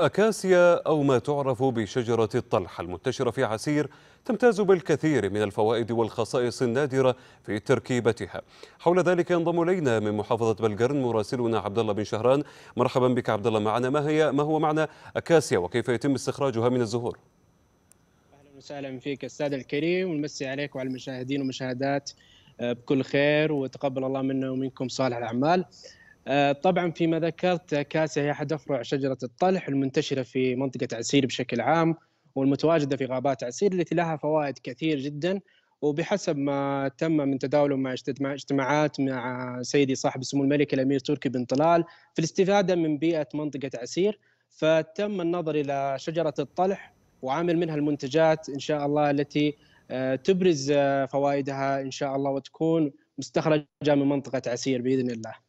أكاسيا أو ما تعرف بشجرة الطلح المنتشرة في عسير تمتاز بالكثير من الفوائد والخصائص النادرة في تركيبتها حول ذلك ينضم إلينا من محافظة بلقرن مراسلنا عبد الله بن شهران مرحبا بك عبد الله معنا ما هي ما هو معنى أكاسيا وكيف يتم استخراجها من الزهور أهلا وسهلا فيك السادة الكريم ونمسي عليك وعلى المشاهدين والمشاهدات آه، بكل خير وتقبل الله منا ومنكم صالح الأعمال آه، طبعا فيما ذكرت كاسة هي أحد أفرع شجرة الطلح المنتشرة في منطقة عسير بشكل عام والمتواجدة في غابات عسير التي لها فوائد كثير جدا وبحسب ما تم من تداوله مع اجتماعات مع سيدي صاحب السمو الملك الامير تركي بن طلال في الاستفاده من بيئه منطقه عسير فتم النظر الى شجره الطلح وعامل منها المنتجات ان شاء الله التي آه، تبرز آه، فوائدها ان شاء الله وتكون مستخرجه من منطقه عسير باذن الله.